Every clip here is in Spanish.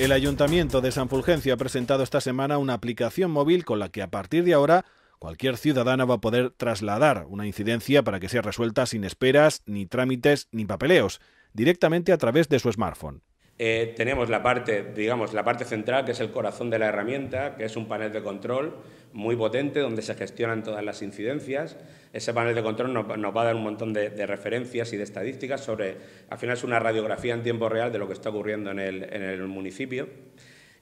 El Ayuntamiento de San Fulgencio ha presentado esta semana una aplicación móvil con la que a partir de ahora cualquier ciudadana va a poder trasladar una incidencia para que sea resuelta sin esperas, ni trámites, ni papeleos, directamente a través de su smartphone. Eh, tenemos la parte, la parte central, que es el corazón de la herramienta, que es un panel de control muy potente donde se gestionan todas las incidencias. Ese panel de control nos, va a dar un montón de, referencias y de estadísticas sobre, al final es una radiografía en tiempo real de lo que está ocurriendo en el municipio.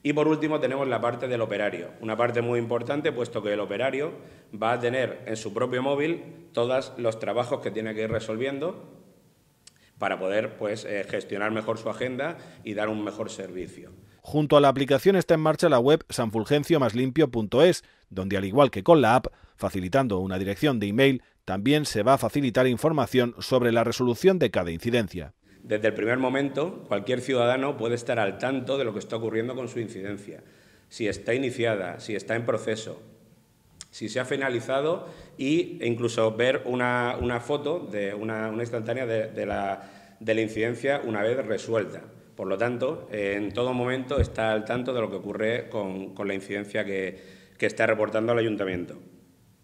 Y por último tenemos la parte del operario, una parte muy importante puesto que el operario va a tener en su propio móvil todos los trabajos que tiene que ir resolviendo para poder pues, eh, gestionar mejor su agenda y dar un mejor servicio. Junto a la aplicación está en marcha la web sanfulgenciomaslimpio.es, donde al igual que con la app, facilitando una dirección de email, también se va a facilitar información sobre la resolución de cada incidencia. Desde el primer momento, cualquier ciudadano puede estar al tanto de lo que está ocurriendo con su incidencia, si está iniciada, si está en proceso, si se ha finalizado y incluso ver una, una foto, de una, una instantánea de, la, de, la, incidencia una vez resuelta. Por lo tanto, en todo momento está al tanto de lo que ocurre con, con la incidencia que, que está reportando el ayuntamiento.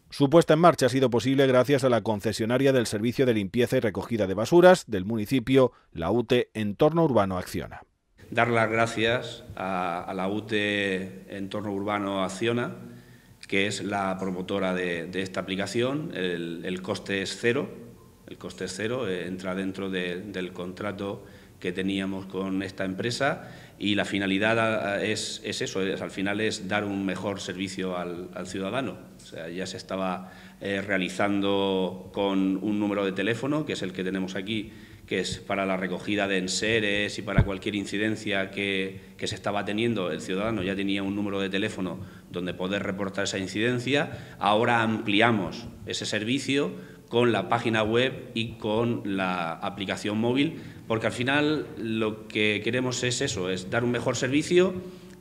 Su puesta en marcha ha sido posible gracias a la concesionaria del Servicio de Limpieza y Recogida de Basuras del municipio, la UTE Entorno Urbano Acciona. Dar las gracias a, a la UTE Entorno Urbano Acciona que es la promotora de, esta aplicación. El, coste es cero, el coste es cero, eh, entra dentro del contrato que teníamos con esta empresa y la finalidad ah, ah, es, eso, al final es dar un mejor servicio al, ciudadano. O sea, ya se estaba eh, realizando con un número de teléfono, que es el que tenemos aquí, que es para la recogida de enseres y para cualquier incidencia que, se estaba teniendo, el ciudadano ya tenía un número de teléfono donde poder reportar esa incidencia. Ahora ampliamos ese servicio con la página web y con la aplicación móvil, porque al final lo que queremos es eso, es dar un mejor servicio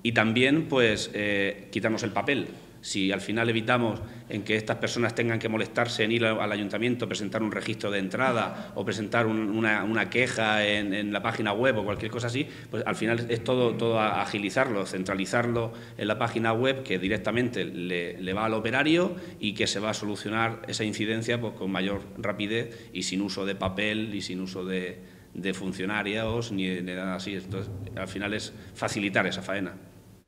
y también pues eh, quitarnos el papel. Si al final evitamos en que estas personas tengan que molestarse en ir al ayuntamiento, presentar un registro de entrada o presentar una, queja en, la página web o cualquier cosa así, pues al final es todo, todo agilizarlo, centralizarlo en la página web que directamente le, va al operario y que se va a solucionar esa incidencia pues, con mayor rapidez y sin uso de papel y sin uso de, funcionarios ni, nada así. Entonces, al final es facilitar esa faena.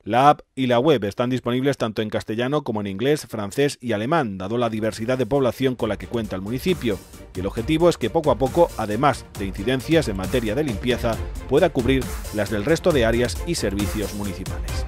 La app y la web están disponibles tanto en castellano como en inglés, francés y alemán, dado la diversidad de población con la que cuenta el municipio. Y el objetivo es que poco a poco, además de incidencias en materia de limpieza, pueda cubrir las del resto de áreas y servicios municipales.